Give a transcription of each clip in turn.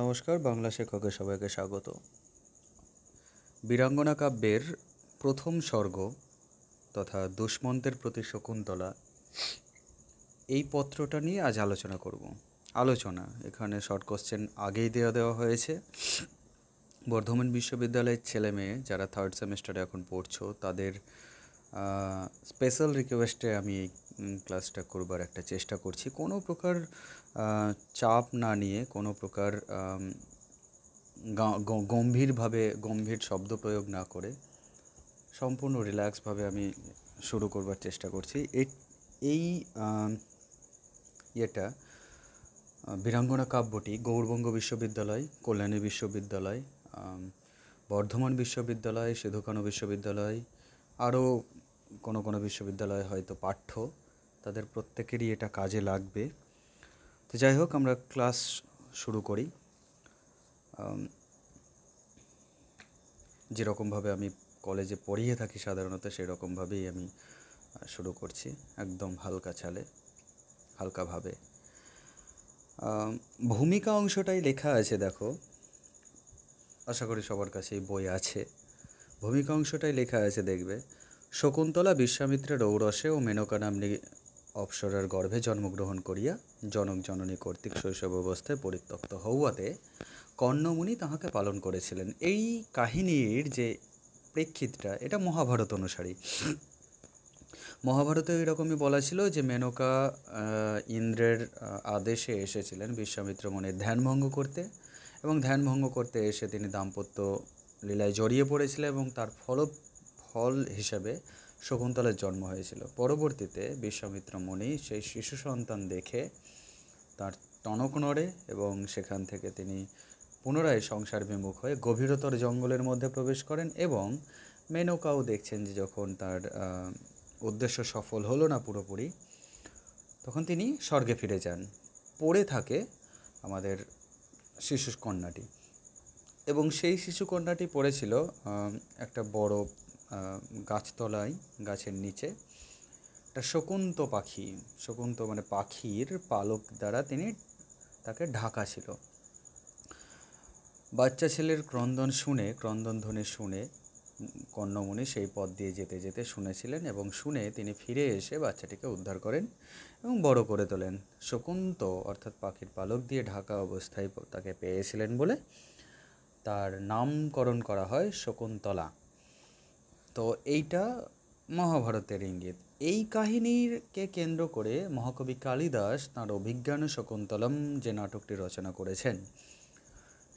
নমস্কার বাংলা শিক্ষকের সবাইকে স্বাগত বীরাঙ্গনা কাব্যের প্রথম স্বর্গ তথা দুষ্মন্তের প্রতি শকুন্তলা এই পত্রটা নিয়ে আজ আলোচনা করব আলোচনা এখানে শর্ট কোশ্চেন আগেই দেওয়া দেওয়া হয়েছে বর্ধমান বিশ্ববিদ্যালয়ের ছেলে মেয়ে যারা থার্ড সেমিস্টারে এখন পড়ছো তাদের স্পেশাল রিকোয়েস্টে আমি ক্লাসটা করবার একটা চেষ্টা করছি কোনো প্রকার চাপ না নিয়ে কোনো প্রকার গম্ভীরভাবে গম্ভীর শব্দ প্রয়োগ না করে সম্পূর্ণ রিল্যাক্সভাবে আমি শুরু করবার চেষ্টা করছি এই ইয়েটা বীরাঙ্গনা কাব্যটি গৌরবঙ্গ বিশ্ববিদ্যালয় কল্যাণী বিশ্ববিদ্যালয় বর্ধমান বিশ্ববিদ্যালয় সিধুকানু বিশ্ববিদ্যালয় আরও কোনো কোনো বিশ্ববিদ্যালয় হয়তো পাঠ্য তাদের প্রত্যেকেরই এটা কাজে লাগবে তো যাই হোক আমরা ক্লাস শুরু করি যেরকমভাবে আমি কলেজে পড়িয়ে থাকি সাধারণত সেরকমভাবেই আমি শুরু করছি একদম হালকা চালে হালকাভাবে ভূমিকা অংশটাই লেখা আছে দেখো আশা করি সবার কাছেই বই আছে ভূমিকা অংশটাই লেখা আছে দেখবে শকুন্তলা বিশ্বামিত্রের ঔরসে ও মেনকা নাম অপসরার গর্ভে জন্মগ্রহণ করিয়া জনক জননী কর্তৃক শৈশব অবস্থায় পরিত্যক্ত হওয়াতে কর্ণমুনি তাহাকে পালন করেছিলেন এই কাহিনীর যে প্রেক্ষিতটা এটা মহাভারত অনুসারী মহাভারতে এরকমই বলা ছিল যে মেনকা ইন্দ্রের আদেশে এসেছিলেন বিশ্বামিত্র ধ্যান ধ্যানভঙ্গ করতে এবং ধ্যানভঙ্গ করতে এসে তিনি দাম্পত্য লীলায় জড়িয়ে পড়েছিলেন এবং তার ফল ফল হিসাবে শকুন্তলার জন্ম হয়েছিল পরবর্তীতে বিশ্বামিত্র মুনি সেই শিশু সন্তান দেখে তার টনক নড়ে এবং সেখান থেকে তিনি পুনরায় সংসার বিমুখ হয়ে গভীরতর জঙ্গলের মধ্যে প্রবেশ করেন এবং মেনকাও দেখছেন যে যখন তার উদ্দেশ্য সফল হলো না পুরোপুরি তখন তিনি স্বর্গে ফিরে যান পড়ে থাকে আমাদের শিশু কন্যাটি এবং সেই শিশু কন্যাটি পড়েছিল একটা বড় গাছতলায় গাছের নিচে একটা শকুন্ত পাখি শকুন্ত মানে পাখির পালক দ্বারা তিনি তাকে ঢাকা ছিল বাচ্চা ছেলের ক্রন্দন শুনে ক্রন্দন ধ্বনি শুনে কর্ণমণি সেই পথ দিয়ে যেতে যেতে শুনেছিলেন এবং শুনে তিনি ফিরে এসে বাচ্চাটিকে উদ্ধার করেন এবং বড় করে তোলেন শকুন্ত অর্থাৎ পাখির পালক দিয়ে ঢাকা অবস্থায় তাকে পেয়েছিলেন বলে তার নামকরণ করা হয় শকুন্তলা তো এইটা মহাভারতের ইঙ্গিত এই কাহিনীরকে কেন্দ্র করে মহাকবি কালিদাস তাঁর অভিজ্ঞান শকুন্তলম যে নাটকটি রচনা করেছেন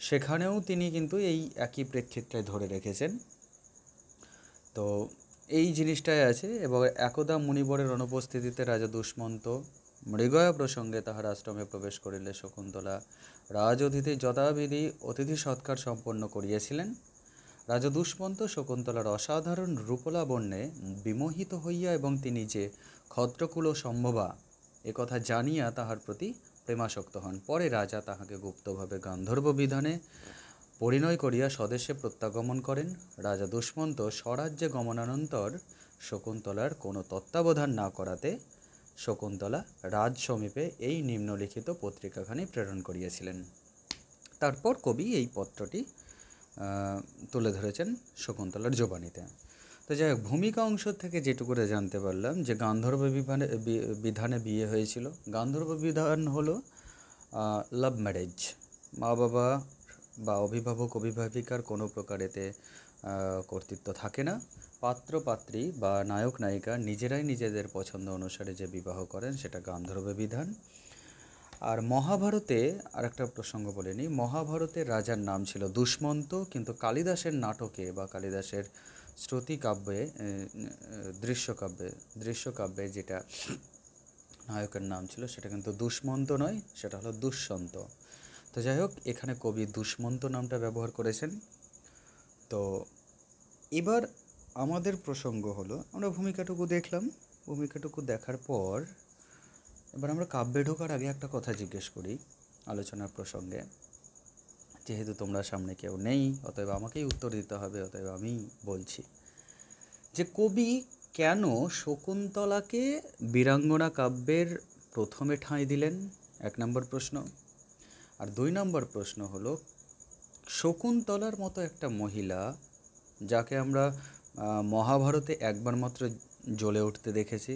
সেখানেও তিনি কিন্তু এই একই প্রেক্ষিতটাই ধরে রেখেছেন তো এই জিনিসটাই আছে এবং একদা মুনিবরের অনুপস্থিতিতে রাজা দুষ্মন্ত মৃগয়া প্রসঙ্গে তাহার আশ্রমে প্রবেশ করিলে শকুন্তলা রাজ অতিথি যথাবিধি অতিথি সৎকার সম্পন্ন করিয়াছিলেন রাজা দুষ্মন্ত শকুন্তলার অসাধারণ রূপলাবণ্যে বিমোহিত হইয়া এবং তিনি যে ক্ষত্রকুল সম্ভবা কথা জানিয়া তাহার প্রতি প্রেমাসক্ত হন পরে রাজা তাহাকে গুপ্তভাবে গান্ধর্ব বিধানে পরিণয় করিয়া স্বদেশে প্রত্যাগমন করেন রাজা দুষ্মন্ত স্বরাজ্যে গমনানন্তর শকুন্তলার কোনো তত্ত্বাবধান না করাতে শকুন্তলা রাজ সমীপে এই নিম্নলিখিত পত্রিকাখানি প্রেরণ করিয়াছিলেন তারপর কবি এই পত্রটি তুলে ধরেছেন শকুন্তলার জোবানিতে তো যাই হোক ভূমিকা অংশ থেকে যেটুকু জানতে পারলাম যে গান্ধর্ব বিধানে বিধানে বিয়ে হয়েছিল গান্ধর্ব বিধান হলো লাভ ম্যারেজ মা বাবা বা অভিভাবক অভিভাবিকার কোনো প্রকারেতে কর্তৃত্ব থাকে না পাত্র পাত্রী বা নায়ক নায়িকা নিজেরাই নিজেদের পছন্দ অনুসারে যে বিবাহ করেন সেটা গান্ধর্ব বিধান আর মহাভারতে আর একটা প্রসঙ্গ বলে নিই মহাভারতের রাজার নাম ছিল দুষ্মন্ত কিন্তু কালিদাসের নাটকে বা কালিদাসের শ্রুতিকাব্যে দৃশ্যকাব্যে দৃশ্যকাব্যে যেটা নায়কের নাম ছিল সেটা কিন্তু দুষ্মন্ত নয় সেটা হলো দুষ্মন্ত তো যাই হোক এখানে কবি দুষ্মন্ত নামটা ব্যবহার করেছেন তো এবার আমাদের প্রসঙ্গ হলো আমরা ভূমিকাটুকু দেখলাম ভূমিকাটুকু দেখার পর এবার আমরা কাব্যে ঢোকার আগে একটা কথা জিজ্ঞেস করি আলোচনার প্রসঙ্গে যেহেতু তোমরা সামনে কেউ নেই অতএব আমাকেই উত্তর দিতে হবে অতএব আমি বলছি যে কবি কেন শকুন্তলাকে বীরাঙ্গনা কাব্যের প্রথমে ঠাঁই দিলেন এক নম্বর প্রশ্ন আর দুই নম্বর প্রশ্ন হল শকুন্তলার মতো একটা মহিলা যাকে আমরা মহাভারতে একবার মাত্র জ্বলে উঠতে দেখেছি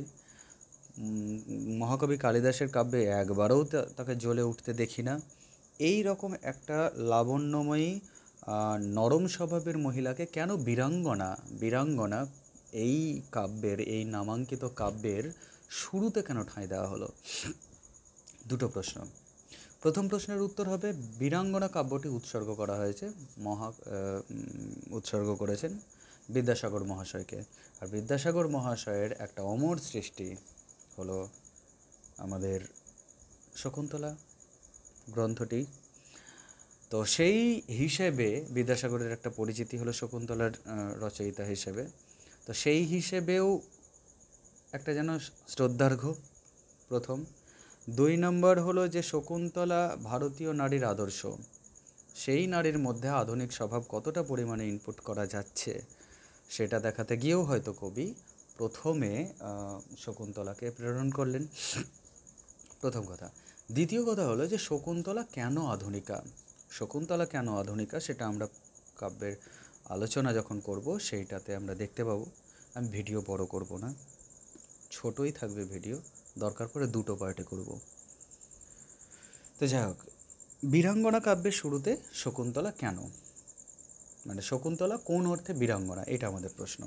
মহাকবি কালিদাসের কাব্যে একবারও তাকে জ্বলে উঠতে দেখি না এই রকম একটা লাবণ্যময়ী নরম স্বভাবের মহিলাকে কেন বীরাঙ্গনা বীরাঙ্গনা এই কাব্যের এই নামাঙ্কিত কাব্যের শুরুতে কেন ঠাঁই দেওয়া হলো দুটো প্রশ্ন প্রথম প্রশ্নের উত্তর হবে বীরাঙ্গনা কাব্যটি উৎসর্গ করা হয়েছে মহা উৎসর্গ করেছেন বিদ্যাসাগর মহাশয়কে আর বিদ্যাসাগর মহাশয়ের একটা অমর সৃষ্টি হলো আমাদের শকুন্তলা গ্রন্থটি তো সেই হিসেবে বিদ্যাসাগরের একটা পরিচিতি হলো শকুন্তলার রচয়িতা হিসেবে তো সেই হিসেবেও একটা যেন শ্রদ্ধার্ঘ প্রথম দুই নম্বর হলো যে শকুন্তলা ভারতীয় নারীর আদর্শ সেই নারীর মধ্যে আধুনিক স্বভাব কতটা পরিমাণে ইনপুট করা যাচ্ছে সেটা দেখাতে গিয়েও হয়তো কবি প্রথমে শকুন্তলাকে প্রেরণ করলেন প্রথম কথা দ্বিতীয় কথা হলো যে শকুন্তলা কেন আধুনিকা শকুন্তলা কেন আধুনিকা সেটা আমরা কাব্যের আলোচনা যখন করব সেইটাতে আমরা দেখতে পাবো আমি ভিডিও বড় করব না ছোটই থাকবে ভিডিও দরকার পড়ে দুটো পার্টে করব তো যাই হোক বীরাঙ্গনা কাব্যের শুরুতে শকুন্তলা কেন মানে শকুন্তলা কোন অর্থে বীরাঙ্গনা এটা আমাদের প্রশ্ন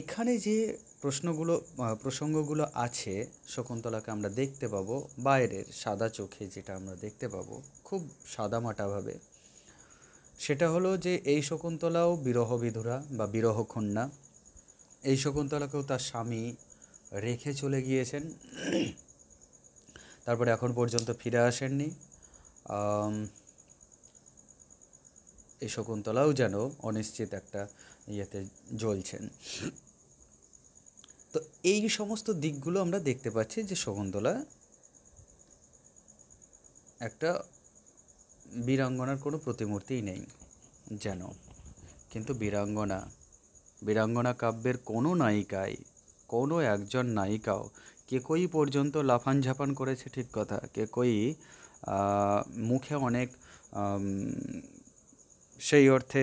এখানে যে প্রশ্নগুলো প্রসঙ্গগুলো আছে শকুন্তলাকে আমরা দেখতে পাবো বাইরের সাদা চোখে যেটা আমরা দেখতে পাবো খুব সাদামাটাভাবে সেটা হলো যে এই শকুন্তলাও বিরহ বিধুরা বা বিরহ কন্যা এই শকুন্তলাকেও তার স্বামী রেখে চলে গিয়েছেন তারপরে এখন পর্যন্ত ফিরে আসেননি এই শকুন্তলাও যেন অনিশ্চিত একটা ইয়েতে জ্বলছেন তো এই সমস্ত দিকগুলো আমরা দেখতে পাচ্ছি যে শকুন্তলা একটা বীরাঙ্গনার কোনো প্রতিমূর্তিই নেই যেন কিন্তু বীরাঙ্গনা বীরাঙ্গনা কাব্যের কোনো নায়িকাই কোনো একজন নায়িকাও কে কই পর্যন্ত লাফান ঝাপান করেছে ঠিক কথা কে কই মুখে অনেক সেই অর্থে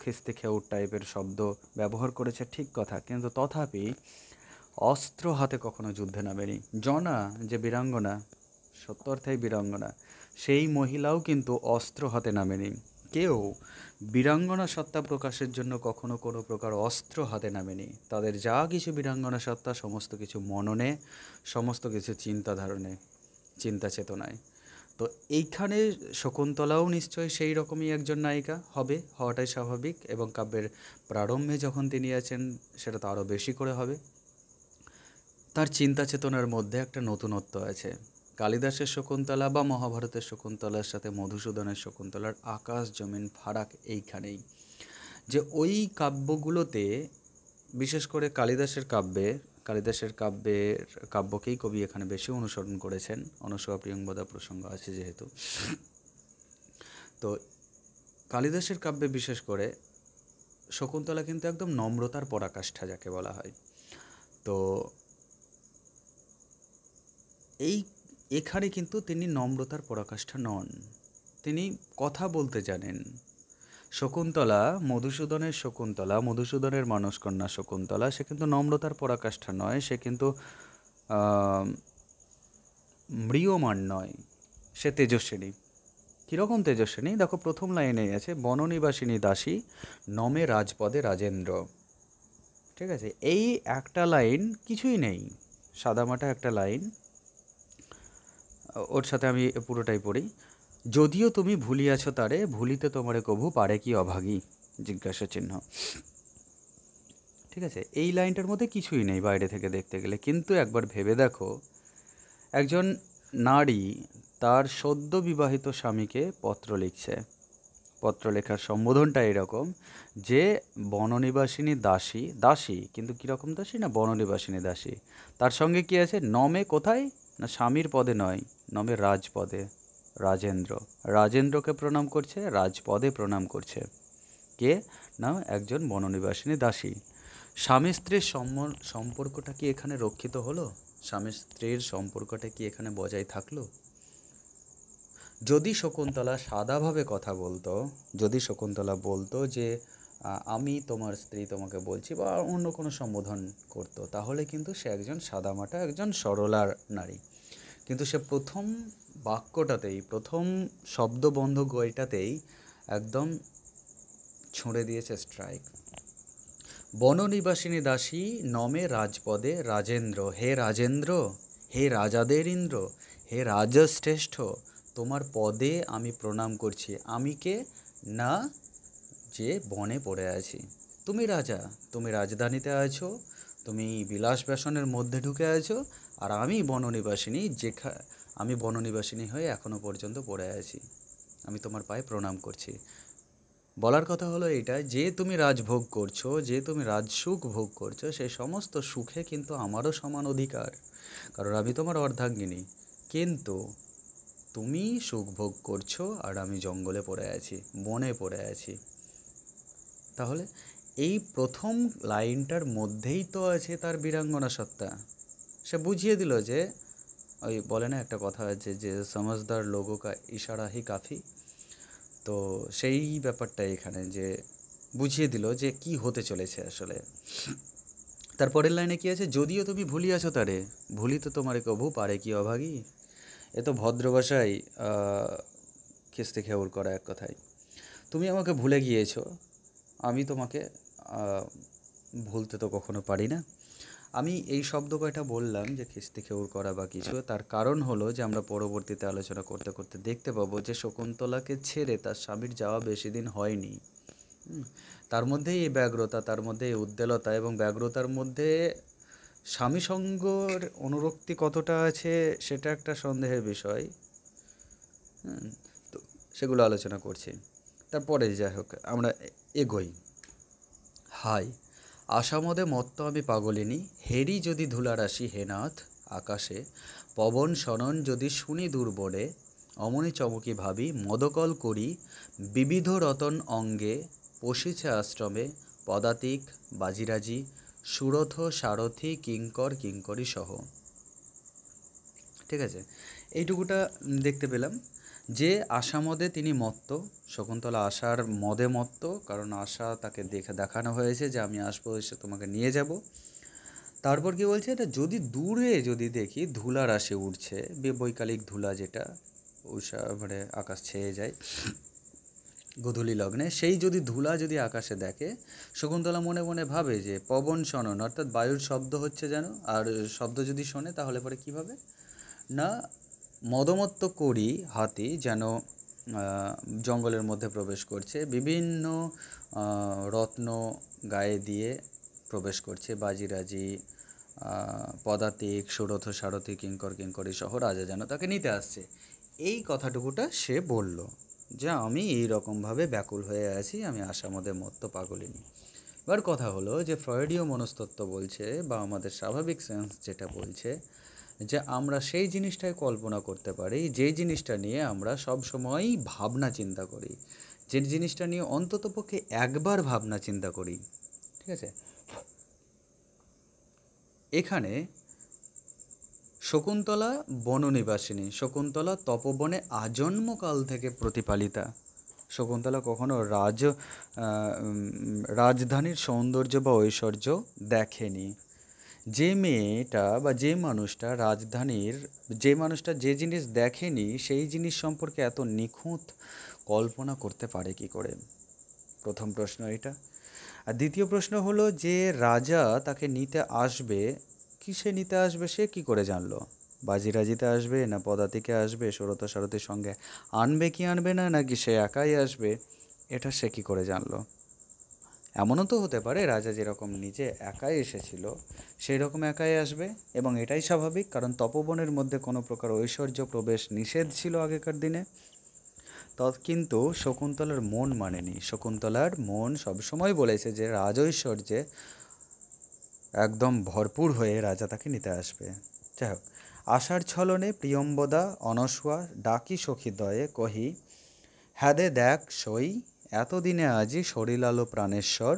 খিস্তি খেউর টাইপের শব্দ ব্যবহার করেছে ঠিক কথা কিন্তু তথাপি অস্ত্র হাতে কখনো যুদ্ধে নামেনি জনা যে বীরাঙ্গনা সত্য অর্থেই বীরাঙ্গনা সেই মহিলাও কিন্তু অস্ত্র হাতে নামেনি কেউ বীরাঙ্গনা সত্তা প্রকাশের জন্য কখনো কোনো প্রকার অস্ত্র হাতে নামেনি তাদের যা কিছু বীরাঙ্গনা সত্তা সমস্ত কিছু মননে সমস্ত কিছু চিন্তাধারণে চিন্তা চেতনায় তো এইখানে শকুন্তলাও নিশ্চয়ই সেই রকমই একজন নায়িকা হবে হওয়াটাই স্বাভাবিক এবং কাব্যের প্রারম্ভে যখন তিনি আছেন সেটা তো আরও বেশি করে হবে তার চিন্তা চেতনার মধ্যে একটা নতুনত্ব আছে কালিদাসের শকুন্তলা বা মহাভারতের শকুন্তলার সাথে মধুসূদনের শকুন্তলার আকাশ জমিন ফারাক এইখানেই যে ওই কাব্যগুলোতে বিশেষ করে কালিদাসের কাব্যে কালিদাসের কাব্যের কাব্যকেই কবি এখানে বেশি অনুসরণ করেছেন অনসূয়া প্রিয়ঙ্গদা প্রসঙ্গ আছে যেহেতু তো কালিদাসের কাব্যে বিশেষ করে শকুন্তলা কিন্তু একদম নম্রতার পরাকাষ্ঠা যাকে বলা হয় তো এই এখানে কিন্তু তিনি নম্রতার পরাকাষ্ঠা নন তিনি কথা বলতে জানেন শকুন্তলা মধুসূদনের শকুন্তলা মধুসূদনের মানসকন্যা শকুন্তলা সে কিন্তু নম্রতার পরাকাষ্ঠা নয় সে কিন্তু ম্রিয়মান নয় সে তেজস্বিনী কীরকম তেজস্বিনী দেখো প্রথম লাইনেই আছে বননিবাসিনী দাসী নমে রাজপদে রাজেন্দ্র ঠিক আছে এই একটা লাইন কিছুই নেই সাদামাটা একটা লাইন ওর সাথে আমি পুরোটাই পড়ি যদিও তুমি ভুলিয়াছ তারে ভুলিতে তোমারে কভু পারে কি অভাগী জিজ্ঞাসা চিহ্ন ঠিক আছে এই লাইনটার মধ্যে কিছুই নেই বাইরে থেকে দেখতে গেলে কিন্তু একবার ভেবে দেখো একজন নারী তার সদ্য বিবাহিত স্বামীকে পত্র লিখছে পত্র লেখার সম্বোধনটা এরকম যে বননিবাসিনী দাসী দাসী কিন্তু কীরকম দাসী না বননিবাসিনী দাসী তার সঙ্গে কি আছে নমে কোথায় না স্বামীর পদে নয় নমে রাজপদে রাজেন্দ্র রাজেন্দ্রকে প্রণাম করছে রাজপদে প্রণাম করছে কে না একজন বননিবাসিনী দাসী স্বামী স্ত্রীর সম্পর্কটা কি এখানে রক্ষিত হলো স্বামী স্ত্রীর সম্পর্কটা কি এখানে বজায় থাকলো যদি শকুন্তলা সাদাভাবে কথা বলতো যদি শকুন্তলা বলতো যে আমি তোমার স্ত্রী তোমাকে বলছি বা অন্য কোনো সম্বোধন করতো তাহলে কিন্তু সে একজন সাদামাটা একজন সরলার নারী কিন্তু সে প্রথম বাক্যটাতেই প্রথম শব্দবন্ধ গইটাতেই একদম ছুঁড়ে দিয়েছে স্ট্রাইক বননিবাসিনী দাসী নমে রাজপদে রাজেন্দ্র হে রাজেন্দ্র হে রাজাদের ইন্দ্র হে রাজশ্রেষ্ঠ তোমার পদে আমি প্রণাম করছি আমি কে না যে বনে পড়ে আছি তুমি রাজা তুমি রাজধানীতে আছো তুমি বিলাস ব্যাসনের মধ্যে ঢুকে আছো আর আমি বননিবাসিনী যেখা আমি বননিবাসিনী হয়ে এখনও পর্যন্ত পড়ে আছি আমি তোমার পায়ে প্রণাম করছি বলার কথা হলো এটা যে তুমি রাজভোগ করছো যে তুমি রাজসুখ ভোগ করছো সেই সমস্ত সুখে কিন্তু আমারও সমান অধিকার কারণ আমি তোমার অর্ধাঙ্গিনী কিন্তু তুমি সুখ ভোগ করছো আর আমি জঙ্গলে পড়ে আছি বনে পড়ে আছি তাহলে এই প্রথম লাইনটার মধ্যেই তো আছে তার বীরাঙ্গনা সত্তা সে বুঝিয়ে দিল যে ওই বলে না একটা কথা আছে যে সমাজদার লোগো কা ইশারা হি কাফি তো সেই ব্যাপারটা এখানে যে বুঝিয়ে দিল যে কি হতে চলেছে আসলে তারপরের লাইনে কি আছে যদিও তুমি ভুলিয়াছো তারে ভুলি তো তোমারে কভু পারে কি অভাগী এ তো ভদ্রবাসাই খেসতে খেস্তে খেউর করা এক কথায় তুমি আমাকে ভুলে গিয়েছো আমি তোমাকে ভুলতে তো কখনো পারি না আমি এই শব্দ কয়টা বললাম যে খিস্তি খেউর করা বা কিছু তার কারণ হলো যে আমরা পরবর্তীতে আলোচনা করতে করতে দেখতে পাবো যে শকুন্তলাকে ছেড়ে তার স্বামীর যাওয়া বেশি দিন হয়নি তার মধ্যে এই ব্যগ্রতা তার মধ্যে এই উদ্বেলতা এবং ব্যগ্রতার মধ্যে স্বামী সঙ্গর অনুরক্তি কতটা আছে সেটা একটা সন্দেহের বিষয় তো সেগুলো আলোচনা করছি তারপরে যাই হোক আমরা এগোই হাই আশামদে মত্ত আমি পাগলিনী হেরি যদি ধুলারাশি হেনাথ আকাশে পবন সনন যদি শুনি দুর্বলে অমনি চমকি ভাবি মদকল করি বিবিধ রতন অঙ্গে পশিছে আশ্রমে পদাতিক বাজিরাজি সুরথ সারথি কিঙ্কর কিঙ্করি সহ ঠিক আছে এইটুকুটা দেখতে পেলাম যে আশা মদে তিনি মত্ত শকুন্তলা আশার মদে মত্ত কারণ আশা তাকে দেখে দেখানো হয়েছে যে আমি আসবো এসে তোমাকে নিয়ে যাব তারপর কি বলছে এটা যদি দূরে যদি দেখি ধুলা রাশি উঠছে বৈকালিক ধুলা যেটা উষা মানে আকাশ ছেয়ে যায় গধূলি লগ্নে সেই যদি ধুলা যদি আকাশে দেখে শকুন্তলা মনে মনে ভাবে যে পবন শনন অর্থাৎ বায়ুর শব্দ হচ্ছে যেন আর শব্দ যদি শোনে তাহলে পরে কী হবে না মদমত্ত করি হাতি যেন জঙ্গলের মধ্যে প্রবেশ করছে বিভিন্ন রত্ন গায়ে দিয়ে প্রবেশ করছে বাজিরাজি পদাতিক সুরথ সারথি কিঙ্কর কিঙ্করি সহ রাজা যেন তাকে নিতে আসছে এই কথাটুকুটা সে বলল যে আমি এই রকমভাবে ব্যাকুল হয়ে আছি আমি মধ্যে মত্ত পাগলিনি এবার কথা হলো যে ফ্রয়েডীয় মনস্তত্ব বলছে বা আমাদের স্বাভাবিক সেন্স যেটা বলছে যে আমরা সেই জিনিসটাই কল্পনা করতে পারি যে জিনিসটা নিয়ে আমরা সব সময় ভাবনা চিন্তা করি যে জিনিসটা নিয়ে অন্তত পক্ষে একবার ভাবনা চিন্তা করি ঠিক আছে এখানে শকুন্তলা বননিবাসিনী শকুন্তলা তপবনে আজন্মকাল থেকে প্রতিপালিতা শকুন্তলা কখনো রাজ রাজধানীর সৌন্দর্য বা ঐশ্বর্য দেখেনি যে মেয়েটা বা যে মানুষটা রাজধানীর যে মানুষটা যে জিনিস দেখেনি সেই জিনিস সম্পর্কে এত নিখুঁত কল্পনা করতে পারে কি করে প্রথম প্রশ্ন এটা আর দ্বিতীয় প্রশ্ন হলো যে রাজা তাকে নিতে আসবে সে নিতে আসবে সে কি করে জানলো বাজিরাজিতে আসবে না পদাতিকে আসবে সরত সারথীর সঙ্গে আনবে কি আনবে না নাকি সে একাই আসবে এটা সে কী করে জানলো এমনও তো হতে পারে রাজা যেরকম নিজে একাই এসেছিল সেই রকম একাই আসবে এবং এটাই স্বাভাবিক কারণ তপবনের মধ্যে কোনো প্রকার ঐশ্বর্য প্রবেশ নিষেধ ছিল আগেকার দিনে তৎ কিন্তু শকুন্তলার মন মানেনি শকুন্তলার মন সবসময় বলেছে যে রাজ ঐশ্বর্যে একদম ভরপুর হয়ে রাজা তাকে নিতে আসবে যাই হোক আশার ছলনে প্রিয়ম্বদা অনসুয়া ডাকি সখীদয়ে কহি দে দেখ সই এতদিনে আজি শরীর আলো প্রাণেশ্বর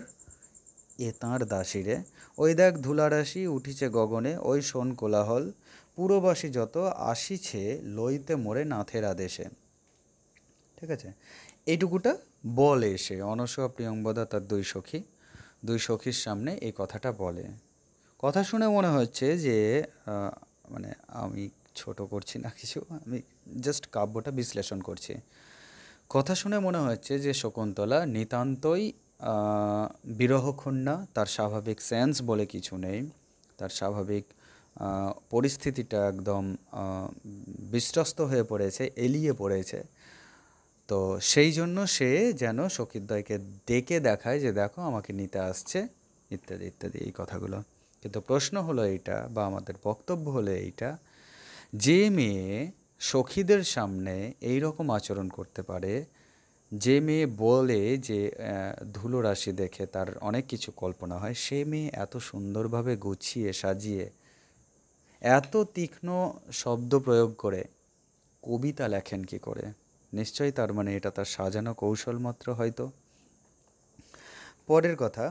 এ তাঁর দাসিরে ওই দেখ ধুলারাশি উঠিছে গগনে ওই শোন কোলাহল পুরবাসী যত আসিছে লইতে মোরে নাথের আদেশে ঠিক আছে এইটুকুটা বলে এসে অনসূয়া প্রিয়ংবদা তার দুই সখী দুই সখীর সামনে এই কথাটা বলে কথা শুনে মনে হচ্ছে যে মানে আমি ছোট করছি না কিছু আমি জাস্ট কাব্যটা বিশ্লেষণ করছি কথা শুনে মনে হচ্ছে যে শকুন্তলা নিতান্তই বিরহক্ষুণ্ণা তার স্বাভাবিক সেন্স বলে কিছু নেই তার স্বাভাবিক পরিস্থিতিটা একদম বিশ্বস্ত হয়ে পড়েছে এলিয়ে পড়েছে তো সেই জন্য সে যেন সকিদ্দয়কে ডেকে দেখায় যে দেখো আমাকে নিতে আসছে ইত্যাদি ইত্যাদি এই কথাগুলো কিন্তু প্রশ্ন হলো এইটা বা আমাদের বক্তব্য হলো এইটা যে মেয়ে সখীদের সামনে এই রকম আচরণ করতে পারে যে মেয়ে বলে যে ধুলো রাশি দেখে তার অনেক কিছু কল্পনা হয় সে মেয়ে এত সুন্দরভাবে গুছিয়ে সাজিয়ে এত তীক্ষ্ণ শব্দ প্রয়োগ করে কবিতা লেখেন কি করে নিশ্চয়ই তার মানে এটা তার সাজানো কৌশল মাত্র হয়তো পরের কথা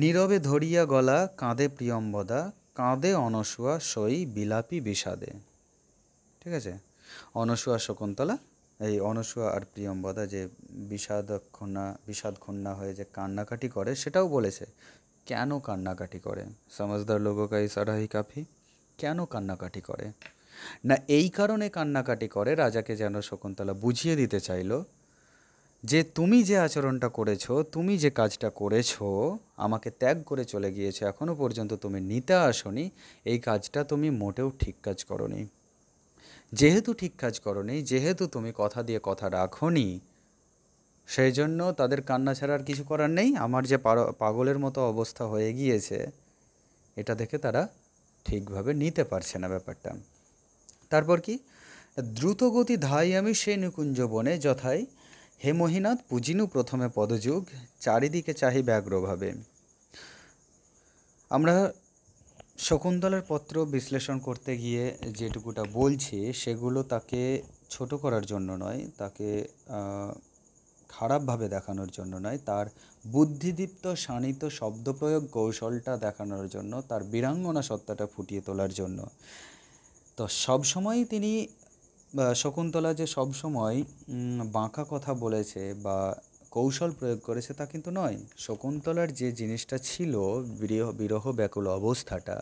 নীরবে ধরিয়া গলা কাঁদে প্রিয়ম্বদা কাঁদে অনসুয়া সই বিলাপি বিষাদে ঠিক আছে অনসুয়া শকুন্তলা এই অনসুয়া আর প্রিয়ম্বদা যে বিষাদক্ষণা বিষাদক্ষণা হয়ে যে কান্নাকাটি করে সেটাও বলেছে কেন কান্নাকাটি করে সমাজদার লোককাই সারাহি কাফি কেন কান্নাকাটি করে না এই কারণে কান্নাকাটি করে রাজাকে যেন শকুন্তলা বুঝিয়ে দিতে চাইল যে তুমি যে আচরণটা করেছ তুমি যে কাজটা করেছো আমাকে ত্যাগ করে চলে গিয়েছো এখনও পর্যন্ত তুমি নিতে আসনি এই কাজটা তুমি মোটেও ঠিক কাজ করনি যেহেতু ঠিক কাজ করনি যেহেতু তুমি কথা দিয়ে কথা রাখনি সেই জন্য তাদের কান্না ছাড়া আর কিছু করার নেই আমার যে পাগলের মতো অবস্থা হয়ে গিয়েছে এটা দেখে তারা ঠিকভাবে নিতে পারছে না ব্যাপারটা তারপর কি দ্রুতগতি ধাই আমি সে নিকুঞ্জ বনে যথাই হে মহিনাথ পুজিনু প্রথমে পদযুগ চারিদিকে চাহি ব্যাঘ্রভাবে আমরা শকুন্তলার পত্র বিশ্লেষণ করতে গিয়ে যেটুকুটা বলছি সেগুলো তাকে ছোট করার জন্য নয় তাকে খারাপভাবে দেখানোর জন্য নয় তার বুদ্ধিদীপ্ত শানিত শব্দপ্রয়োগ কৌশলটা দেখানোর জন্য তার বীরাঙ্গনা সত্তাটা ফুটিয়ে তোলার জন্য তো সবসময়ই তিনি শকুন্তলা যে সবসময় বাঁকা কথা বলেছে বা কৌশল প্রয়োগ করেছে তা কিন্তু নয় শকুন্তলার যে জিনিসটা ছিল বিরহ বিরহ ব্যাকুল অবস্থাটা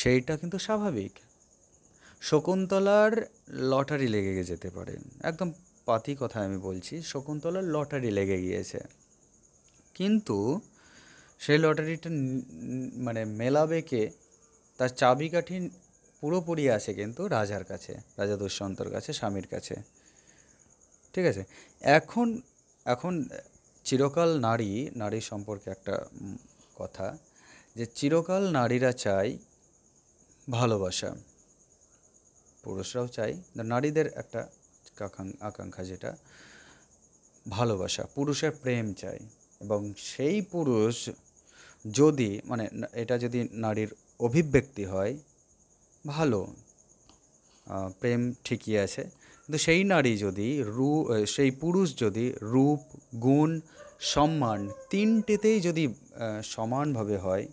সেইটা কিন্তু স্বাভাবিক শকুন্তলার লটারি লেগে যেতে পারে একদম পাতি কথা আমি বলছি শকুন্তলার লটারি লেগে গিয়েছে কিন্তু সেই লটারিটা মানে মেলাবে কে তার চাবিকাঠি পুরোপুরি আছে কিন্তু রাজার কাছে রাজা দুষ্যন্তর কাছে স্বামীর কাছে ঠিক আছে এখন এখন চিরকাল নারী নারী সম্পর্কে একটা কথা যে চিরকাল নারীরা চায় ভালোবাসা পুরুষরাও চায় নারীদের একটা আকাঙ্ক্ষা যেটা ভালোবাসা পুরুষের প্রেম চাই এবং সেই পুরুষ যদি মানে এটা যদি নারীর অভিব্যক্তি হয় ভালো প্রেম ঠিকই আছে কিন্তু সেই নারী যদি রু সেই পুরুষ যদি রূপ গুণ সম্মান তিনটেতেই যদি সমানভাবে হয়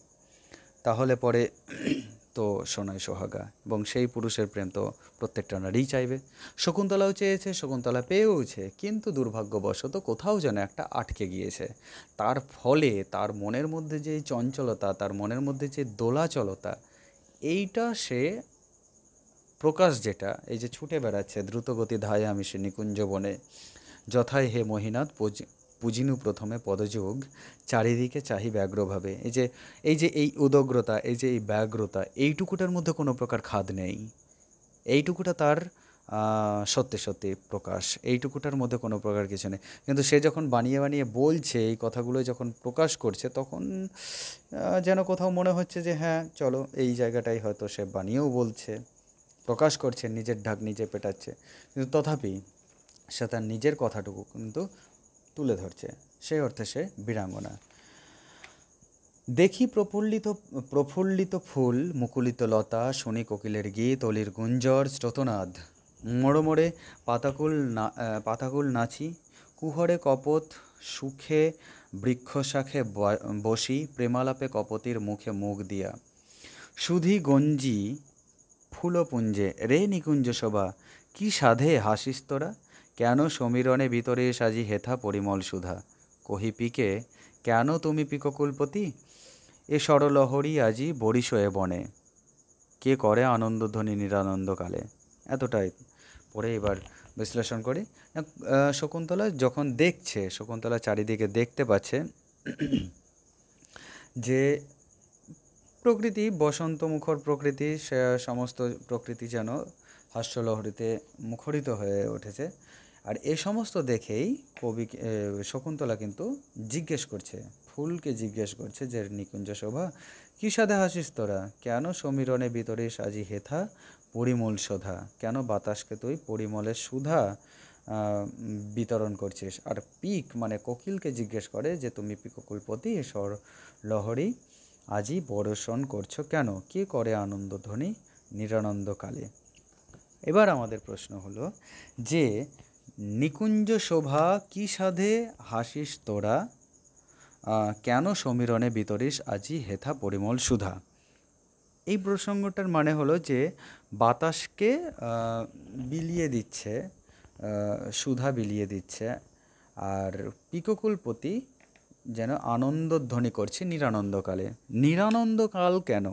তাহলে পরে তো সোনায় সোহাগা এবং সেই পুরুষের প্রেম তো প্রত্যেকটা নারী চাইবে শকুন্তলাও চেয়েছে শকুন্তলা পেয়েওছে কিন্তু দুর্ভাগ্যবশত কোথাও যেন একটা আটকে গিয়েছে তার ফলে তার মনের মধ্যে যে চঞ্চলতা তার মনের মধ্যে যে দোলাচলতা এইটা সে প্রকাশ যেটা এই যে ছুটে বেড়াচ্ছে দ্রুতগতি ধায় আমি সে নিকুঞ্জ বনে যথায় হে মহিনাথ পুজিনু প্রথমে পদযোগ চারিদিকে চাহি ব্যগ্রভাবে এই যে এই যে এই উদগ্রতা এই যে এই ব্যগ্রতা এইটুকুটার মধ্যে কোনো প্রকার খাদ নেই এইটুকুটা তার সত্যি সত্যি প্রকাশ এইটুকুটার মধ্যে কোনো প্রকার কিছু নেই কিন্তু সে যখন বানিয়ে বানিয়ে বলছে এই কথাগুলো যখন প্রকাশ করছে তখন যেন কোথাও মনে হচ্ছে যে হ্যাঁ চলো এই জায়গাটাই হয়তো সে বানিয়েও বলছে প্রকাশ করছে নিজের ঢাক নিজে পেটাচ্ছে কিন্তু তথাপি সে তার নিজের কথাটুকু কিন্তু তুলে ধরছে সেই অর্থে সে বীরাঙ্গনা দেখি প্রফুল্লিত প্রফুল্লিত ফুল মুকুলিত লতা শুনি কোকিলের গীত অলির গুঞ্জর স্রোতনাদ মোড়ে মোড়ে পাতাকুল না পাতাকুল নাচি কুহরে কপত সুখে বৃক্ষ শাখে বসি প্রেমালাপে কপতির মুখে মুখ দিয়া সুধি গঞ্জি ফুলপুঞ্জে রে নিকুঞ্জ শোভা কি সাধে হাসিস তোরা কেন সমীরণে ভিতরে সাজি হেথা পরিমল সুধা কহি পিকে কেন তুমি পিককুলপতি এ সরলহরি আজি বরিশয়ে বনে কে করে আনন্দধ্বনি নিরানন্দকালে এতটাই পরে এবার বিশ্লেষণ করি শকুন্তলা যখন দেখছে শকুন্তলা চারিদিকে দেখতে পাচ্ছে যে প্রকৃতি মুখর প্রকৃতি সে সমস্ত প্রকৃতি যেন হাস্যলহরীতে মুখরিত হয়ে উঠেছে আর এ সমস্ত দেখেই কবি শকুন্তলা কিন্তু জিজ্ঞেস করছে ফুলকে জিজ্ঞেস করছে যে নিকুঞ্জ শোভা কী সাধে হাসিস তোরা কেন সমীরণে ভিতরে সাজি হেথা পরিমল সোধা কেন বাতাসকে তুই পরিমলের সুধা বিতরণ করছিস আর পিক মানে কোকিলকে জিজ্ঞেস করে যে তুমি পিককুলপতি সর লহরী আজই বড়সন করছো কেন কে করে আনন্দধ্বনি নিরানন্দকালে এবার আমাদের প্রশ্ন হলো যে নিকুঞ্জ শোভা কি সাধে হাসিস তোরা কেন সমীরণে বিতরিস আজি হেথা পরিমল সুধা এই প্রসঙ্গটার মানে হলো যে বাতাসকে বিলিয়ে দিচ্ছে সুধা বিলিয়ে দিচ্ছে আর পিককুলপতি যেন আনন্দধ্বনি করছে নিরানন্দকালে নিরানন্দকাল কেন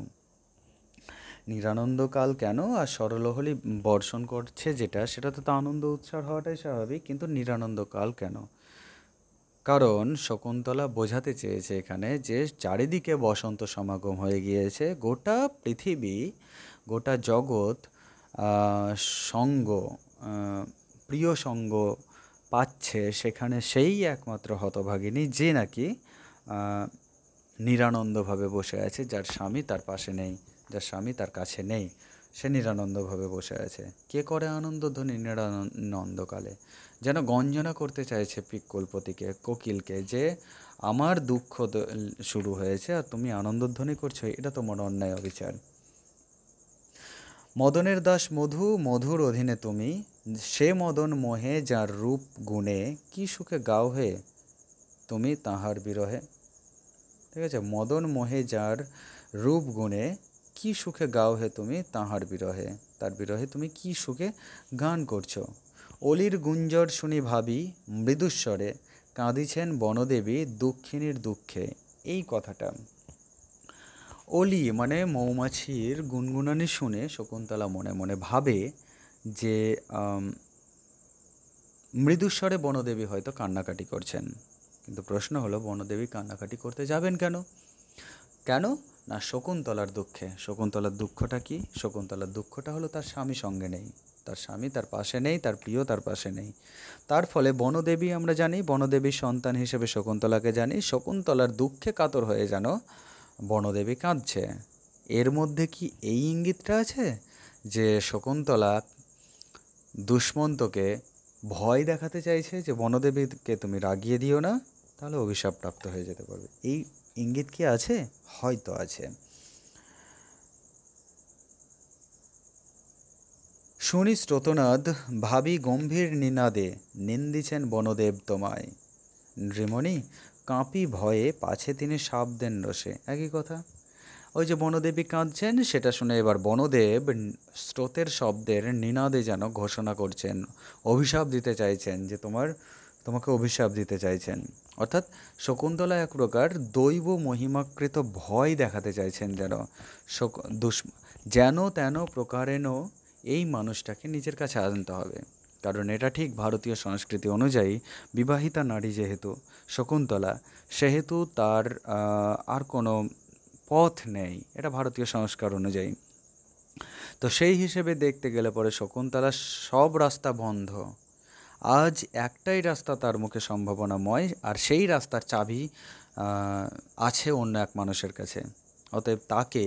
নিরানন্দকাল কেন আর সরলহলি বর্ষণ করছে যেটা সেটা তো আনন্দ উৎসার হওয়াটাই স্বাভাবিক কিন্তু নিরানন্দকাল কেন কারণ শকুন্তলা বোঝাতে চেয়েছে এখানে যে চারিদিকে বসন্ত সমাগম হয়ে গিয়েছে গোটা পৃথিবী গোটা জগৎ সঙ্গ প্রিয় সঙ্গ পাচ্ছে সেখানে সেই একমাত্র হতভাগিনী যে নাকি নিরানন্দভাবে বসে আছে যার স্বামী তার পাশে নেই যার স্বামী তার কাছে নেই সে নিরানন্দভাবে বসে আছে কে করে আনন্দ ধ্বনি নিরানন্দকালে যেন গঞ্জনা করতে চাইছে পিককল্পতিকে কোকিলকে যে আমার দুঃখ শুরু হয়েছে আর তুমি আনন্দধ্বনি করছো এটা তোমার অন্যায় অবিচার মদনের দাস মধু মধুর অধীনে তুমি সে মদন মোহে যার রূপ গুণে কি সুখে গাও হে তুমি তাহার বিরহে ঠিক আছে মদন মোহে যার রূপ গুণে কি সুখে গাও হে তুমি তাহার বিরহে তার বিরহে তুমি কি সুখে গান করছো অলির গুঞ্জর শুনি ভাবি মৃদুস্বরে কাঁদিছেন বনদেবী দুঃখিনীর দুঃখে এই কথাটা অলি মানে মৌমাছির গুনগুনানি শুনে শকুন্তলা মনে মনে ভাবে যে মৃদুস্বরে বনদেবী হয়তো কান্নাকাটি করছেন কিন্তু প্রশ্ন হলো বনদেবী কান্নাকাটি করতে যাবেন কেন কেন না শকুন্তলার দুঃখে শকুন্তলার দুঃখটা কি শকুন্তলার দুঃখটা হলো তার স্বামী সঙ্গে নেই তার স্বামী তার পাশে নেই তার প্রিয় তার পাশে নেই তার ফলে বনদেবী আমরা জানি বনদেবীর সন্তান হিসেবে শকুন্তলাকে জানি শকুন্তলার দুঃখে কাতর হয়ে যেন বনদেবী কাঁদছে এর মধ্যে কি এই ইঙ্গিতটা আছে যে শকুন্তলা দুষ্মন্তকে ভয় দেখাতে চাইছে যে বনদেবীকে তুমি রাগিয়ে দিও না তাহলে অভিশাপ প্রাপ্ত হয়ে যেতে পারবে এই ইঙ্গিত কি আছে হয়তো আছে শুনি স্রোতনাদ ভাবি গম্ভীর নিনাদে নিন্দিছেন বনদেব তোমায় নৃমণি কাঁপি ভয়ে পাছে তিনি সাপ দেন রসে একই কথা ওই যে বনদেবী কাঁদছেন সেটা শুনে এবার বনদেব স্রোতের শব্দের নিনাদে যেন ঘোষণা করছেন অভিশাপ দিতে চাইছেন যে তোমার তোমাকে অভিশাপ দিতে চাইছেন অর্থাৎ শকুন্তলা এক প্রকার দৈব মহিমাকৃত ভয় দেখাতে চাইছেন যেন দুষ যেন তেন প্রকারেণ এই মানুষটাকে নিজের কাছে আনতে হবে কারণ এটা ঠিক ভারতীয় সংস্কৃতি অনুযায়ী বিবাহিতা নারী যেহেতু শকুন্তলা সেহেতু তার আর কোনো পথ নেয় এটা ভারতীয় সংস্কার অনুযায়ী তো সেই হিসেবে দেখতে গেলে পরে শকুন্তলা সব রাস্তা বন্ধ আজ একটাই রাস্তা তার মুখে সম্ভাবনাময় আর সেই রাস্তার চাবি আছে অন্য এক মানুষের কাছে অতএব তাকে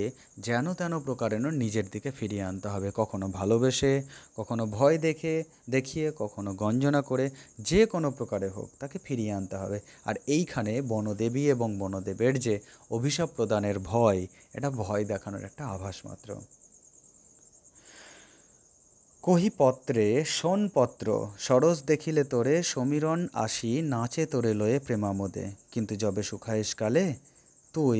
যেন তেন প্রকারেণ নিজের দিকে ফিরিয়ে আনতে হবে কখনো ভালোবেসে কখনো ভয় দেখে দেখিয়ে কখনো গঞ্জনা করে যে কোনো প্রকারে হোক তাকে ফিরিয়ে আনতে হবে আর এইখানে বনদেবী এবং বনদেবের যে অভিশাপ প্রদানের ভয় এটা ভয় দেখানোর একটা আভাস মাত্র কহিপত্রে শোনপত্র সরস দেখিলে তোরে সমীরণ আসি নাচে তোরে লয়ে প্রেমামোদে কিন্তু যবে সুখায়েশকালে তুই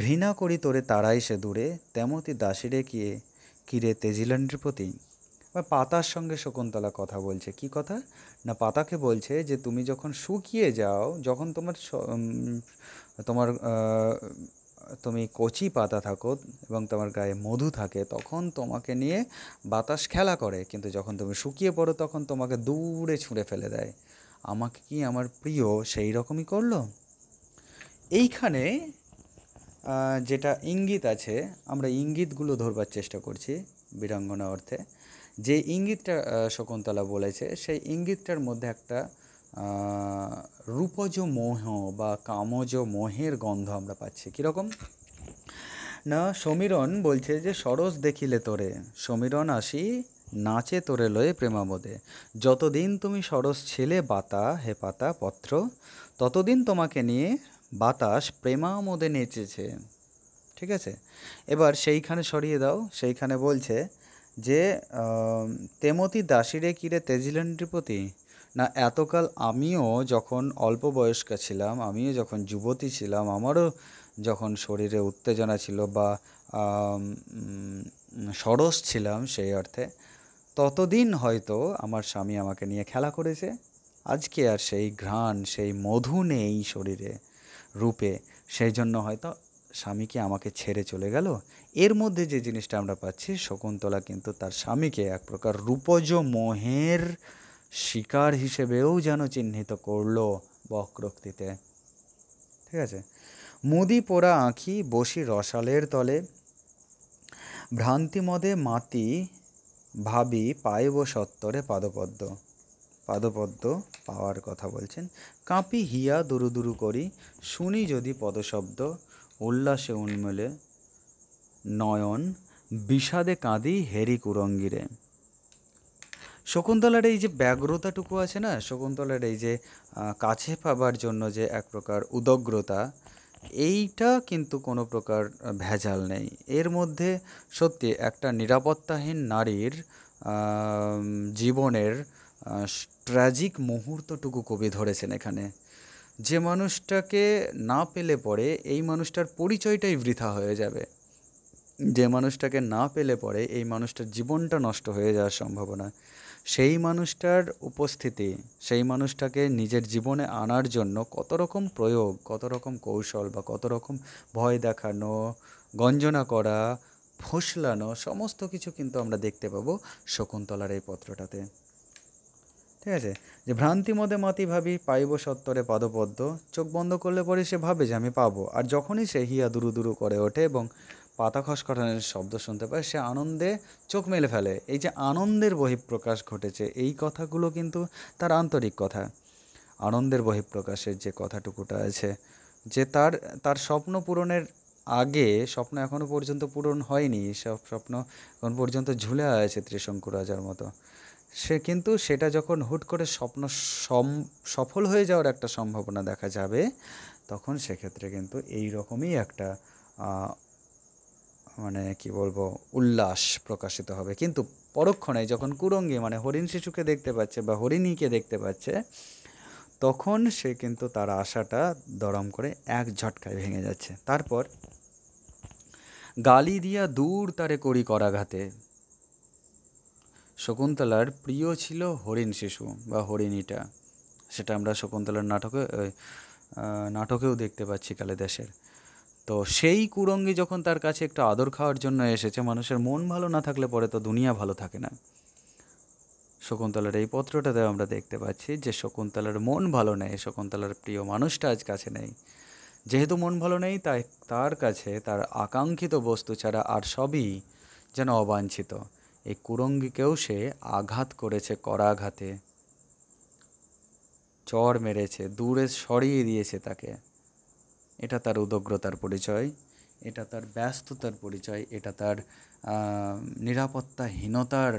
ঘৃণা করি তোরে তারাই সে দূরে তেমতি দাসিরে কিয়ে কিরে তেজিল্যান্ডের প্রতি বা পাতার সঙ্গে শকুন্তলা কথা বলছে কি কথা না পাতাকে বলছে যে তুমি যখন শুকিয়ে যাও যখন তোমার তোমার তুমি কচি পাতা থাকো এবং তোমার গায়ে মধু থাকে তখন তোমাকে নিয়ে বাতাস খেলা করে কিন্তু যখন তুমি শুকিয়ে পড়ো তখন তোমাকে দূরে ছুঁড়ে ফেলে দেয় আমাকে কি আমার প্রিয় সেই রকমই করলো এইখানে যেটা ইঙ্গিত আছে আমরা ইঙ্গিতগুলো ধরবার চেষ্টা করছি বীরাঙ্গনা অর্থে যে ইঙ্গিতটা শকুন্তলা বলেছে সেই ইঙ্গিতটার মধ্যে একটা রূপজ মোহ বা কামজ মোহের গন্ধ আমরা পাচ্ছি কীরকম না সমীরণ বলছে যে সরস দেখিলে তোরে সমীরণ আসি নাচে তোরে লয়ে প্রেমাবোধে যতদিন তুমি সরস ছেলে বাতা হে পাতা পত্র ততদিন তোমাকে নিয়ে বাতাস প্রেমামোদে নেচেছে ঠিক আছে এবার সেইখানে সরিয়ে দাও সেইখানে বলছে যে তেমতি দাসিরে কিরে তেজিলেন নৃপতি না এতকাল আমিও যখন অল্প বয়স্ক ছিলাম আমিও যখন যুবতী ছিলাম আমারও যখন শরীরে উত্তেজনা ছিল বা সরস ছিলাম সেই অর্থে ততদিন হয়তো আমার স্বামী আমাকে নিয়ে খেলা করেছে আজকে আর সেই ঘ্রাণ সেই মধু নেই শরীরে রূপে সেই জন্য হয়তো স্বামীকে আমাকে ছেড়ে চলে গেল এর মধ্যে যে জিনিসটা আমরা পাচ্ছি শকুন্তলা কিন্তু তার স্বামীকে এক প্রকার রূপজ মোহের শিকার হিসেবেও যেন চিহ্নিত করলো বক্রোক্তিতে ঠিক আছে মুদি পোড়া আঁখি বসি রসালের তলে ভ্রান্তিমদে মাতি ভাবি পাইব সত্তরে পাদপদ্ম পাদপদ্ম পাওয়ার কথা বলছেন কাঁপি হিয়া দুরু দুরু করি শুনি যদি পদশব্দ উল্লাসে উন্মেলে নয়ন বিষাদে কাঁদি হেরি কুরঙ্গিরে শকুন্তলার এই যে ব্যগ্রতাটুকু আছে না শকুন্তলার এই যে কাছে পাবার জন্য যে এক প্রকার উদগ্রতা এইটা কিন্তু কোনো প্রকার ভেজাল নেই এর মধ্যে সত্যি একটা নিরাপত্তাহীন নারীর জীবনের ট্র্যাজিক মুহূর্তটুকু কবি ধরেছেন এখানে যে মানুষটাকে না পেলে পরে এই মানুষটার পরিচয়টাই বৃথা হয়ে যাবে যে মানুষটাকে না পেলে পরে এই মানুষটার জীবনটা নষ্ট হয়ে যাওয়ার সম্ভাবনা সেই মানুষটার উপস্থিতি সেই মানুষটাকে নিজের জীবনে আনার জন্য কত রকম প্রয়োগ কত রকম কৌশল বা কত রকম ভয় দেখানো গঞ্জনা করা ফোসলানো সমস্ত কিছু কিন্তু আমরা দেখতে পাবো শকুন্তলার এই পত্রটাতে ঠিক আছে যে ভ্রান্তি মধ্যে মতি ভাবি পাইব সত্তরে পাদপদ্ম চোখ বন্ধ করলে পরে সে ভাবে যে আমি পাবো আর যখনই সে হিয়া দুরু দুরু করে ওঠে এবং পাতা খসখটানের শব্দ শুনতে পায় সে আনন্দে চোখ মেলে ফেলে এই যে আনন্দের বহিঃপ্রকাশ ঘটেছে এই কথাগুলো কিন্তু তার আন্তরিক কথা আনন্দের বহিঃপ্রকাশের যে কথাটুকুটা আছে যে তার তার স্বপ্ন পূরণের আগে স্বপ্ন এখনও পর্যন্ত পূরণ হয়নি সব স্বপ্ন এখন পর্যন্ত ঝুলে আছে ত্রিশঙ্কু রাজার মতো সে কিন্তু সেটা যখন হুট করে স্বপ্ন সম সফল হয়ে যাওয়ার একটা সম্ভাবনা দেখা যাবে তখন সেক্ষেত্রে কিন্তু এই রকমই একটা মানে কি বলবো উল্লাস প্রকাশিত হবে কিন্তু পরক্ষণে যখন কুরঙ্গি মানে হরিণ শিশুকে দেখতে পাচ্ছে বা হরিণীকে দেখতে পাচ্ছে তখন সে কিন্তু তার আশাটা দরম করে এক ঝটকায় ভেঙে যাচ্ছে তারপর গালি দিয়া দূর তারে করি করাঘাতে শকুন্তলার প্রিয় ছিল হরিণ শিশু বা হরিণীটা সেটা আমরা শকুন্তলার নাটকে নাটকেও দেখতে পাচ্ছি দেশের তো সেই কুরঙ্গি যখন তার কাছে একটা আদর খাওয়ার জন্য এসেছে মানুষের মন ভালো না থাকলে পরে তো দুনিয়া ভালো থাকে না শকুন্তলার এই পত্রটাতে আমরা দেখতে পাচ্ছি যে শকুন্তলার মন ভালো নেই শকুন্তলার প্রিয় মানুষটা আজ কাছে নেই যেহেতু মন ভালো নেই তাই তার কাছে তার আকাঙ্ক্ষিত বস্তু ছাড়া আর সবই যেন অবাঞ্ছিত এই কুরঙ্গিকেও সে আঘাত করেছে করাঘাতে চর মেরেছে দূরে সরিয়ে দিয়েছে তাকে এটা তার উদগ্রতার পরিচয় এটা তার ব্যস্ততার পরিচয় এটা তার নিরাপত্তাহীনতার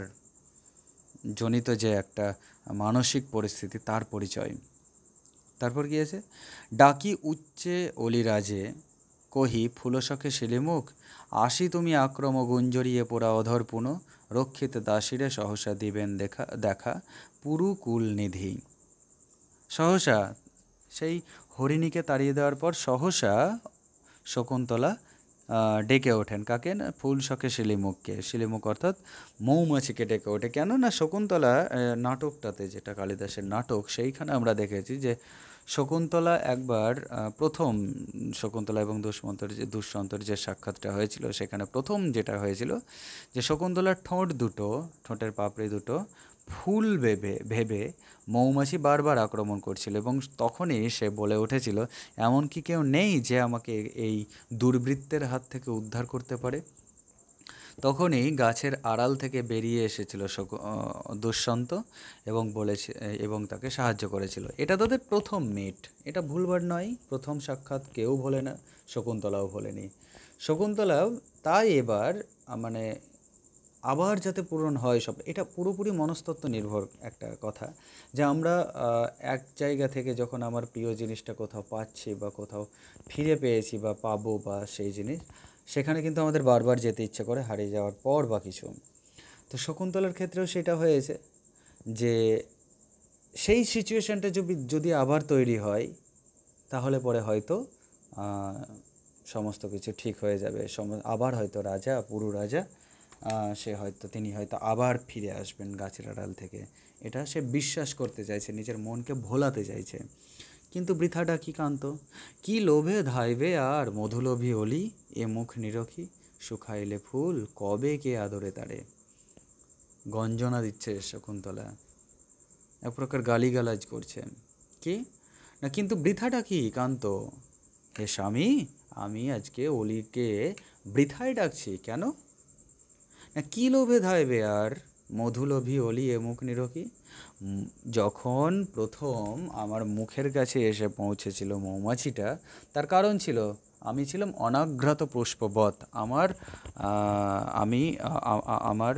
জনিত যে একটা মানসিক পরিস্থিতি তার পরিচয় তারপর কি আছে ডাকি উচ্চে অলিরাজে কহি ফুলশখে শিলিমুখ আসি তুমি আক্রম গুঞ্জরিয়ে পোড়া অধর রক্ষিত দাসীরে সহসা দিবেন দেখা দেখা পুরু কুল নিধি সহসা সেই হরিণীকে তাড়িয়ে দেওয়ার পর সহসা শকুন্তলা ডেকে ওঠেন কাকে না ফুল শখে শিলিমুখকে শিলিমুখ অর্থাৎ মৌমাছিকে ডেকে ওঠে কেন না শকুন্তলা নাটকটাতে যেটা কালিদাসের নাটক সেইখানে আমরা দেখেছি যে শকুন্তলা একবার প্রথম শকুন্তলা এবং দুষ্মন্তর যে দুষ্মন্তর যে সাক্ষাৎটা হয়েছিল সেখানে প্রথম যেটা হয়েছিল যে শকুন্তলার ঠোঁট দুটো ঠোঁটের পাপড়ি দুটো ফুল ভেবে ভেবে মৌমাছি বারবার আক্রমণ করছিল এবং তখনই সে বলে উঠেছিল এমন কি কেউ নেই যে আমাকে এই দুর্বৃত্তের হাত থেকে উদ্ধার করতে পারে তখনই গাছের আড়াল থেকে বেরিয়ে এসেছিল দুষ্যন্ত এবং বলেছে এবং তাকে সাহায্য করেছিল এটা তাদের প্রথম মেট এটা ভুলবার নয় প্রথম সাক্ষাৎ কেউ ভোলে না শকুন্তলাও ভোলেনি শকুন্তলাও তাই এবার মানে আবার যাতে পূরণ হয় সব এটা পুরোপুরি মনস্তত্ব নির্ভর একটা কথা যে আমরা এক জায়গা থেকে যখন আমার প্রিয় জিনিসটা কোথাও পাচ্ছি বা কোথাও ফিরে পেয়েছি বা পাবো বা সেই জিনিস সেখানে কিন্তু আমাদের বারবার যেতে ইচ্ছে করে হারিয়ে যাওয়ার পর বা কিছু তো শকুন্তলার ক্ষেত্রেও সেটা হয়েছে যে সেই সিচুয়েশানটা যদি যদি আবার তৈরি হয় তাহলে পরে হয়তো সমস্ত কিছু ঠিক হয়ে যাবে আবার হয়তো রাজা পুরু রাজা সে হয়তো তিনি হয়তো আবার ফিরে আসবেন গাছের আড়াল থেকে এটা সে বিশ্বাস করতে চাইছে নিজের মনকে ভোলাতে চাইছে কিন্তু বৃথাটা কি কান্ত কি লোভে ধাইবে আর মধুলোভী অলি এ মুখ নিরখি শুকাইলে ফুল কবে কে আদরে তারে গঞ্জনা দিচ্ছে শকুন্তলা এক প্রকার গালিগালাজ করছে কি না কিন্তু বৃথাটা কি কান্ত হে স্বামী আমি আজকে অলিকে বৃথায় ডাকছি কেন না কী লোভে ধাইবে আর মধুলোভী অলি এ মুখ নিরখি যখন প্রথম আমার মুখের কাছে এসে পৌঁছেছিল মৌমাছিটা তার কারণ ছিল আমি ছিলাম অনাঘ্রাত পুষ্পবধ আমার আমি আমার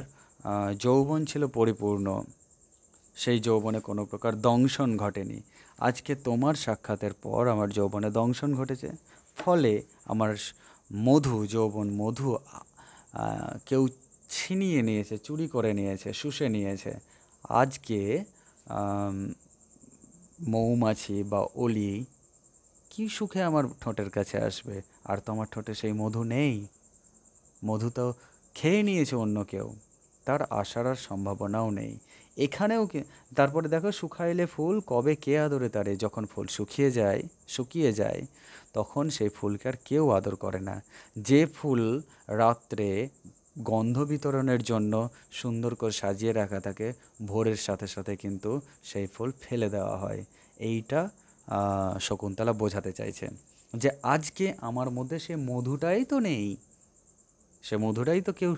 যৌবন ছিল পরিপূর্ণ সেই যৌবনে কোনো প্রকার দংশন ঘটেনি আজকে তোমার সাক্ষাতের পর আমার যৌবনে দংশন ঘটেছে ফলে আমার মধু যৌবন মধু কেউ ছিনিয়ে নিয়েছে চুরি করে নিয়েছে শুষে নিয়েছে আজকে মৌমাছি বা অলি কি সুখে আমার ঠোঁটের কাছে আসবে আর তোমার ঠোঁটে সেই মধু নেই মধু তো খেয়ে নিয়েছে অন্য কেউ তার আসার আর সম্ভাবনাও নেই এখানেও তারপরে দেখো শুকাইলে ফুল কবে কে আদরে তারে যখন ফুল শুকিয়ে যায় শুকিয়ে যায় তখন সেই ফুলকে আর কেউ আদর করে না যে ফুল রাত্রে গন্ধ বিতরণের জন্য সুন্দর করে সাজিয়ে রাখা থাকে ভোরের সাথে সাথে কিন্তু সেই ফুল ফেলে দেওয়া হয় এইটা শকুন্তলা বোঝাতে চাইছেন যে আজকে আমার মধ্যে সে মধুটাই তো নেই সে মধুটাই তো কেউ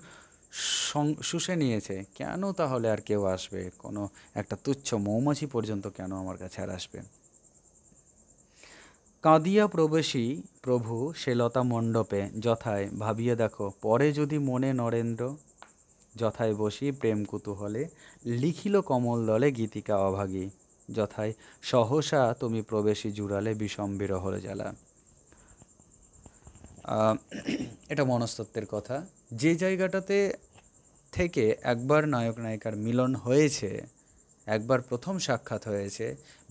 শুষে নিয়েছে কেন তাহলে আর কেউ আসবে কোনো একটা তুচ্ছ মৌমাছি পর্যন্ত কেন আমার কাছে আর আসবে কাঁদিয়া প্রবেশী প্রভু সে লতা মণ্ডপে যথায় ভাবিয়ে দেখো পরে যদি মনে নরেন্দ্র যথায় বসি প্রেম কুতূহলে লিখিল কমল দলে গীতিকা অভাগী যথায় সহসা তুমি প্রবেশী জুড়ালে বিষম বিরহর জ্বালা এটা মনস্তত্ত্বের কথা যে জায়গাটাতে থেকে একবার নায়ক নায়িকার মিলন হয়েছে একবার প্রথম সাক্ষাৎ হয়েছে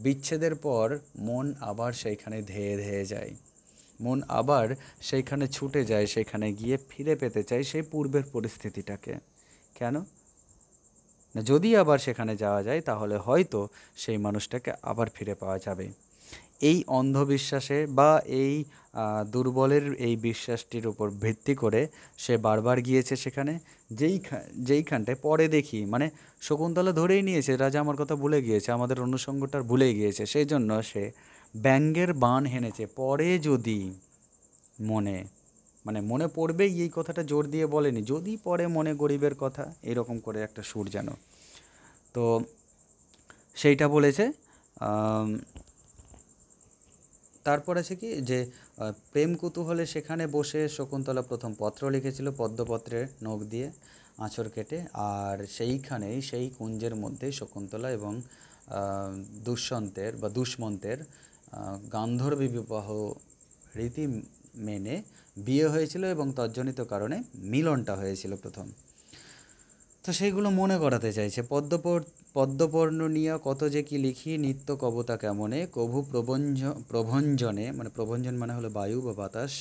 বিচ্ছেদের পর মন আবার সেইখানে ধেয়ে ধেয়ে যায় মন আবার সেইখানে ছুটে যায় সেখানে গিয়ে ফিরে পেতে চায় সেই পূর্বের পরিস্থিতিটাকে কেন না যদি আবার সেখানে যাওয়া যায় তাহলে হয়তো সেই মানুষটাকে আবার ফিরে পাওয়া যাবে এই অন্ধবিশ্বাসে বা এই দুর্বলের এই বিশ্বাসটির উপর ভিত্তি করে সে বারবার গিয়েছে সেখানে যেই যেইখানটায় পরে দেখি মানে শকুন্তলা ধরেই নিয়েছে রাজা আমার কথা ভুলে গিয়েছে আমাদের অনুষঙ্গটার ভুলে গিয়েছে সেই জন্য সে ব্যঙ্গের বান হেনেছে পরে যদি মনে মানে মনে পড়বেই এই কথাটা জোর দিয়ে বলেনি যদি পরে মনে গরিবের কথা এরকম করে একটা সুর যেন তো সেইটা বলেছে তারপর আছে কি যে প্রেম কুতূহলে সেখানে বসে শকুন্তলা প্রথম পত্র লিখেছিল পদ্মপত্রের নখ দিয়ে আঁচড় কেটে আর সেইখানেই সেই কুঞ্জের মধ্যে শকুন্তলা এবং দুষ্যন্তের বা দুষ্মন্তের গান্ধর্বী বিবাহ রীতি মেনে বিয়ে হয়েছিল এবং তজ্জনিত কারণে মিলনটা হয়েছিল প্রথম তো সেইগুলো মনে করাতে চাইছে পদ্মপর পদ্মপর্ণ নিয়ে কত যে কি লিখি নিত্য কবতা কেমনে কভু প্রবঞ্জ প্রভঞ্জনে মানে প্রভঞ্জন মানে হলো বায়ু বা বাতাস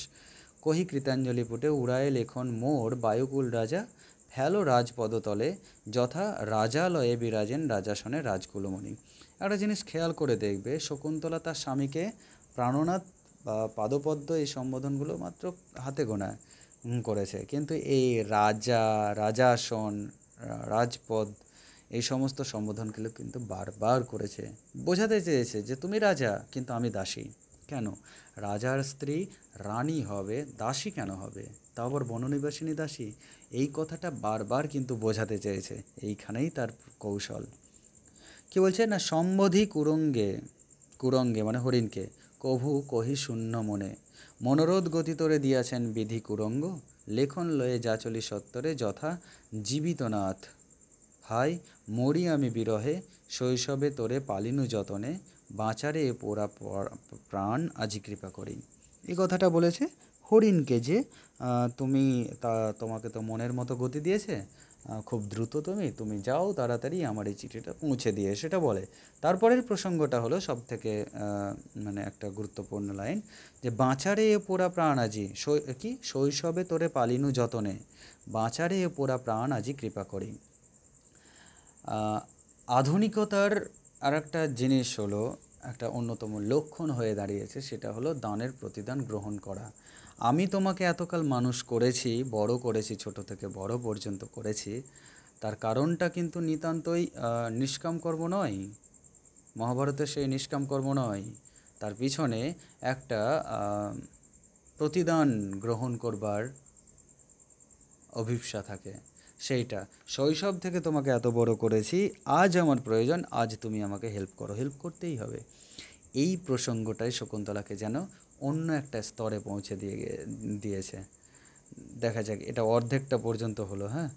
কহি কৃতাঞ্জলি পুটে উড়ায় লেখন মোর বায়ুকুল রাজা ফেলো রাজপদতলে যথা রাজালয়ে বিরাজেন রাজাসনে রাজকুলমণি একটা জিনিস খেয়াল করে দেখবে শকুন্তলা তার স্বামীকে প্রাণনাথ বা পাদপদ্ম এই সম্বোধনগুলো মাত্র হাতে গোনা করেছে কিন্তু এই রাজা রাজাসন রাজপদ এই সমস্ত সম্বোধনগুলো কিন্তু বারবার করেছে বোঝাতে চেয়েছে যে তুমি রাজা কিন্তু আমি দাসী কেন রাজার স্ত্রী রানী হবে দাসী কেন হবে তা আবার বননিবাসিনী দাসী এই কথাটা বারবার কিন্তু বোঝাতে চেয়েছে এইখানেই তার কৌশল বলছে না সম্বোধি কুরঙ্গে কুরঙ্গে মানে হরিণকে কভু কহি শূন্য মনে মনোরোধ গতিতরে দিয়াছেন বিধি কুরঙ্গ লেখন লয়ে যা চলি সত্তরে যথা জীবিতনাথ হাই মরি আমি বিরহে শৈশবে তোরে পালিনু যতনে বাঁচারে এ পোড়া প্রাণ আজি কৃপা করি এই কথাটা বলেছে হরিণকে যে তুমি তা তোমাকে তো মনের মতো গতি দিয়েছে খুব দ্রুত তুমি তুমি যাও তাড়াতাড়ি আমার এই চিঠিটা পৌঁছে দিয়ে সেটা বলে তারপরের প্রসঙ্গটা হলো সব থেকে মানে একটা গুরুত্বপূর্ণ লাইন যে বাঁচারে এ পোড়া প্রাণ আজি কি শৈশবে তোরে পালিনু যতনে বাঁচারে এ পোড়া প্রাণ আজি কৃপা করি আধুনিকতার আর একটা জিনিস হলো একটা অন্যতম লক্ষণ হয়ে দাঁড়িয়েছে সেটা হলো দানের প্রতিদান গ্রহণ করা আমি তোমাকে এতকাল মানুষ করেছি বড় করেছি ছোট থেকে বড় পর্যন্ত করেছি তার কারণটা কিন্তু নিতান্তই নিষ্কাম কর্ম নয় মহাভারতের সেই নিষ্কাম কর্ম নয় তার পিছনে একটা প্রতিদান গ্রহণ করবার অভিপ্সা থাকে সেইটা শৈশব থেকে তোমাকে এত বড় করেছি আজ আমার প্রয়োজন আজ তুমি আমাকে হেল্প করো হেল্প করতেই হবে এই প্রসঙ্গটাই শকুন্তলাকে যেন অন্য একটা স্তরে পৌঁছে দিয়ে দিয়েছে দেখা যাক এটা অর্ধেকটা পর্যন্ত হলো হ্যাঁ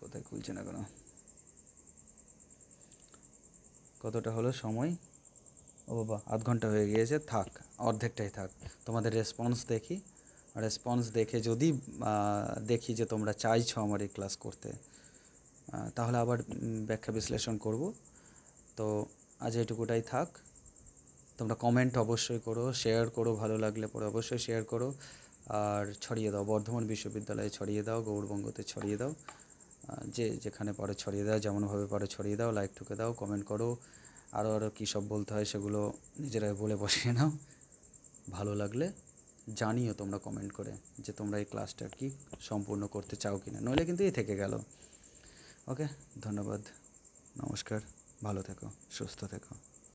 কোথায় খুলছে না কেন কতটা হলো সময় ও বাবা আধ ঘন্টা হয়ে গিয়েছে থাক অর্ধেকটাই থাক তোমাদের রেসপন্স দেখি রেসপন্স দেখে যদি দেখি যে তোমরা চাইছো আমার এই ক্লাস করতে তাহলে আবার ব্যাখ্যা বিশ্লেষণ করব তো আজ এটুকুটাই থাক তোমরা কমেন্ট অবশ্যই করো শেয়ার করো ভালো লাগলে পরে অবশ্যই শেয়ার করো আর ছড়িয়ে দাও বর্ধমান বিশ্ববিদ্যালয়ে ছড়িয়ে দাও গৌরবঙ্গতে ছড়িয়ে দাও যে যেখানে পারো ছড়িয়ে দাও যেমনভাবে পারো ছড়িয়ে দাও লাইক ঠুকে দাও কমেন্ট করো আরও আরও কী সব বলতে হয় সেগুলো নিজেরাই বলে বসিয়ে নাও ভালো লাগলে জানিও তোমরা কমেন্ট করে যে তোমরা এই ক্লাসটা কি সম্পূর্ণ করতে চাও কি না নইলে কিন্তু এই থেকে গেল ওকে ধন্যবাদ নমস্কার ভালো থেকো সুস্থ থেকো